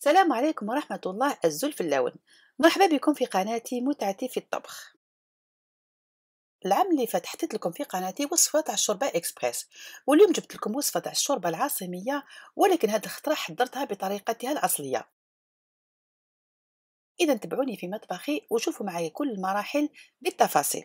السلام عليكم ورحمة الله الزول في اللون مرحبا بكم في قناتي متعتي في الطبخ العام اللي فات حطيت لكم في قناتي وصفة تاع الشوربة اكسبريس واليوم جبت لكم وصفة تاع الشوربة العاصمية ولكن هاد الخطرة حضرتها بطريقتها الأصلية إذا تبعوني في مطبخي وشوفوا معي كل المراحل بالتفاصيل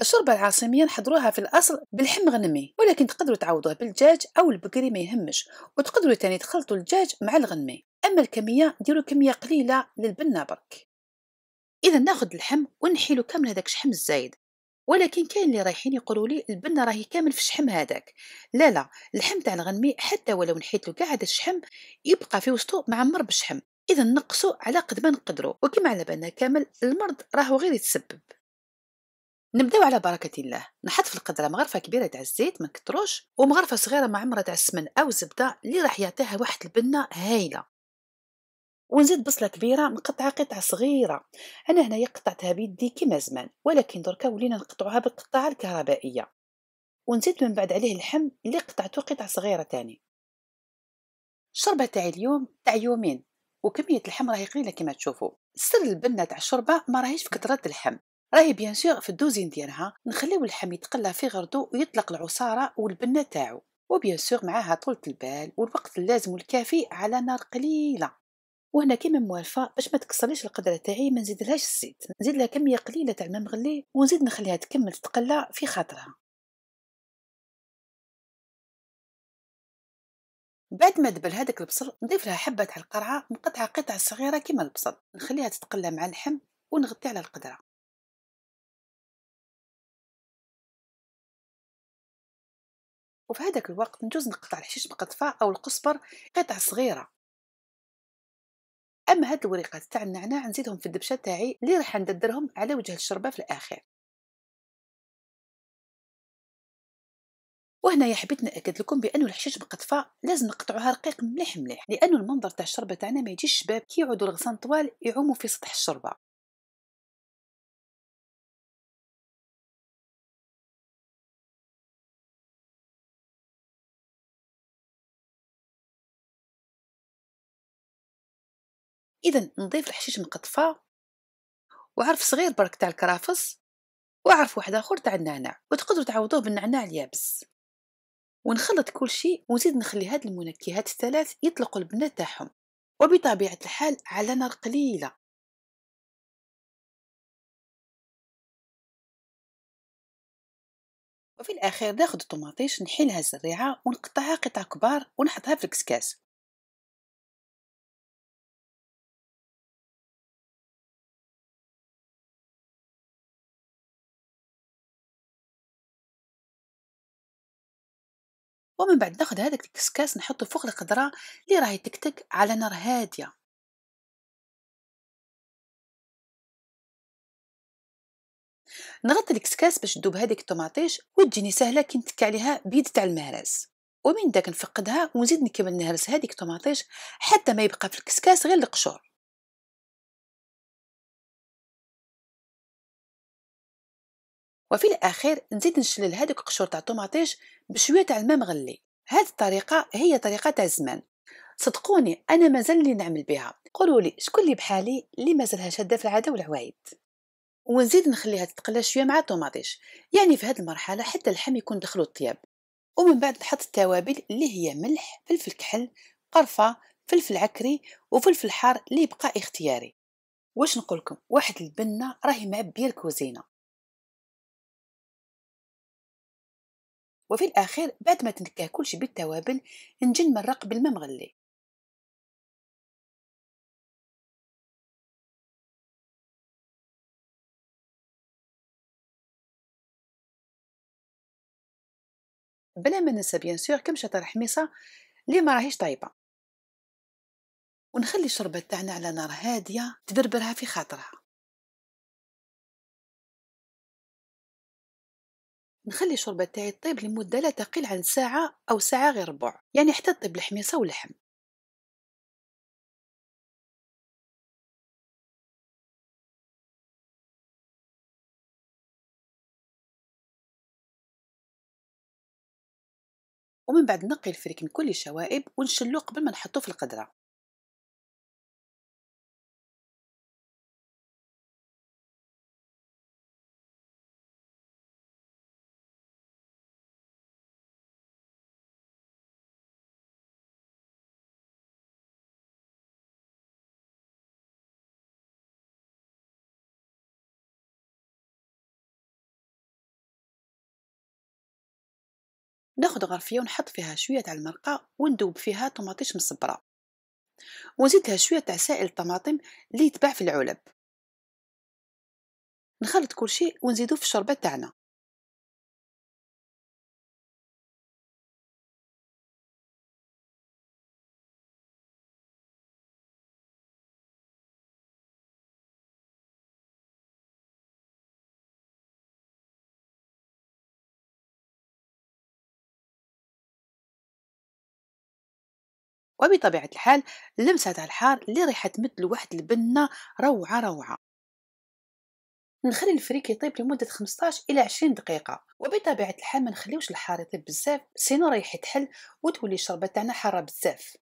الشوربه العاصميه نحضروها في الاصل بالحم غنمي ولكن تقدروا تعوضوه بالدجاج او البقري ما يهمش وتقدروا تاني تخلطوا الدجاج مع الغنمي اما الكميه ديروا كميه قليله للبنه برك اذا ناخذ الحم ونحيلو كامل هذاك الشحم الزايد ولكن كاين اللي رايحين يقولوا لي البنه راهي كامل في الشحم هذاك لا لا الحم تاع الغنمي حتى ولو نحيت له كاع هذا الشحم يبقى في وسطو معمر بالشحم اذا نقصوا على قد ما نقدروا وكما على بالنا كامل المرض راهو غير يتسبب نبداو على بركه الله نحط في القدره مغرفه كبيره تاع الزيت ما كتروش ومغرفه صغيره معمره تاع السمن او زبده اللي راح يعطيها واحد البنه هايله ونزيد بصله كبيره مقطعه قطع صغيره انا هنايا قطعتها بيدي كيما زمان ولكن دركا ولينا نقطعوها بالقطاعه الكهربائيه ونزيد من بعد عليه اللحم اللي قطعته قطع صغيره تاني الشربه تاع اليوم تاع يومين وكميه اللحم راهي قليله كما تشوفوا سر البنه تاع الشوربه ما راهيش في كثره اللحم راهي بيان سور في الدوزين ديالها نخليو اللحم يتقلى في غردو ويطلق العصاره والبنه تاعو وبيان سور معاها طولة البال والوقت اللازم والكافي على نار قليله وهنا كيما موالفه باش ما تكسرليش القدره تاعي ما نزيدلهاش الزيت نزيد لها كميه قليله تاع الماء مغلي ونزيد نخليها تكمل تتقلى في خاطرها بعد ما دبل هذاك البصل نضيف لها حبه تاع القرعه مقطعه قطع صغيره كيما البصل نخليها تتقلى مع اللحم ونغطي على القدره وفي هذاك الوقت نجوز نقطع الحشيش بقطفة أو القصبر قطع صغيرة أما هاد الوريقات تاع النعناع نزيدهم في الدبشة تاعي اللي راح نددرهم على وجه الشربة في الآخر وهنا حبيت ناكد لكم بانه الحشيش بقطفه لازم نقطعوها رقيق مليح مليح لانه المنظر تاع الشربه تاعنا ما يجيش شباب كي يعودوا الغصان طوال يعوموا في سطح الشربه اذا نضيف الحشيش مقطفه وعرف صغير برك تاع الكرافس وعرف واحد اخر تاع النعناع وتقدروا تعوضوه بالنعناع اليابس ونخلط كل شيء ونزيد نخلي هاد المنكهات الثلاث يطلقوا البنات تاعهم وبطبيعه الحال على نار قليله وفي الاخير ناخذ الطماطيش نحيلها الزريعه ونقطعها قطع كبار ونحطها في الكسكاس ومن بعد ناخذ هذاك الكسكاس نحطه فوق القدره اللي راهي تكتك على نار هاديه نغطي الكسكاس باش تذوب هذيك الطوماطيش وتجيني سهله كي نتك عليها بيد تاع المهرس ومن داك نفقدها ونزيد نكمل نهرس هذيك الطوماطيش حتى ما يبقى في الكسكاس غير القشور وفي الاخير نزيد نشلل هذوك قشور تاع الطوماطيش بشويه تاع الماء مغلي هذه الطريقه هي طريقه تاع زمان صدقوني انا مازال اللي نعمل بها قولوا لي شكون اللي بحالي اللي مازالها شاده في العاده والعوايد ونزيد نخليها تتقلى شويه مع الطوماطيش يعني في هذه المرحله حتى اللحم يكون دخلو الطياب ومن بعد نحط التوابل اللي هي ملح فلفل كحل قرفه فلفل عكري وفلفل حار اللي يبقى اختياري واش نقولكم واحد البنه راهي معبيه الكوزينه وفي الأخير بعد ما تنكه كلشي بالتوابل نجي نمرق بالماء مغلي بلا ما ننسى بيان سور كم شطر حميصه اللي ما راهيش طايبه ونخلي الشربه تاعنا على نار هاديه تبربرها في خاطرها نخلي الشوربه تاعي طيب لمده لا تقل عن ساعه او ساعه غير ربع يعني حتى طيب الحميصه واللحم ومن بعد نقي الفريك من كل الشوائب ونشلو قبل ما نحطو في القدره ناخذ غرفيه ونحط فيها شويه تاع المرقه وندوب فيها طماطيش مصبره ونزيد لها شويه تاع سائل الطماطم اللي يتباع في العلب نخلط كل شيء ونزيدو في الشوربه تاعنا وبطبيعة الحال لمسة تاع الحار اللي رايحة تمد واحد البنة روعة روعة نخلي الفريك يطيب لمدة 15 إلى 20 دقيقة وبطبيعة الحال ما نخليوش الحار يطيب بزاف سينو رايح يتحل وتولي الشربة تاعنا حارة بزاف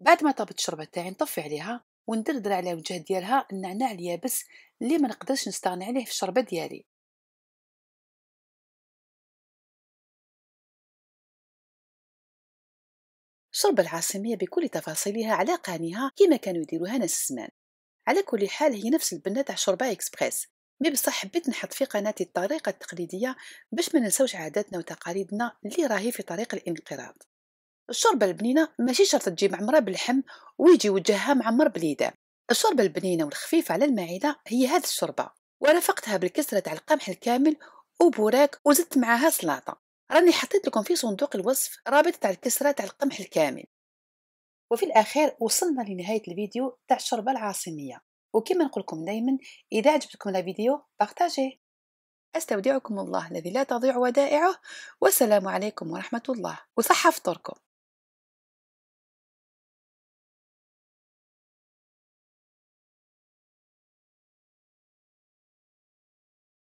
بعد ما طابت الشربة تاعي نطفي عليها وندردر على وجه ديالها النعناع اليابس اللي ما نقدرش نستغني عليه في الشربة ديالي شرب العاصمية بكل تفاصيلها على قانيها كما كانوا يديروها ناس زمان على كل حال هي نفس البنة تاع شوربة إكسبريس مي بصح حبيت نحط في قناتي الطريقة التقليدية باش ما ننسوش عاداتنا وتقاليدنا اللي راهي في طريق الانقراض الشربة البنينة ماشي شرط تجي معمرة باللحم ويجي وجهها معمر باليدا الشربة البنينة والخفيفة على المعدة هي هذه الشربة ورافقتها بالكسرة تاع القمح الكامل وبوراك وزدت معاها سلطة راني حطيت لكم في صندوق الوصف رابط تاع الكسره تاع القمح الكامل وفي الاخير وصلنا لنهايه الفيديو تاع الشوربه العاصميه وكما نقول لكم دائما اذا عجبتكم الفيديو بارطاجيه استودعكم الله الذي لا تضيع ودائعه والسلام عليكم ورحمه الله وصحه فطوركم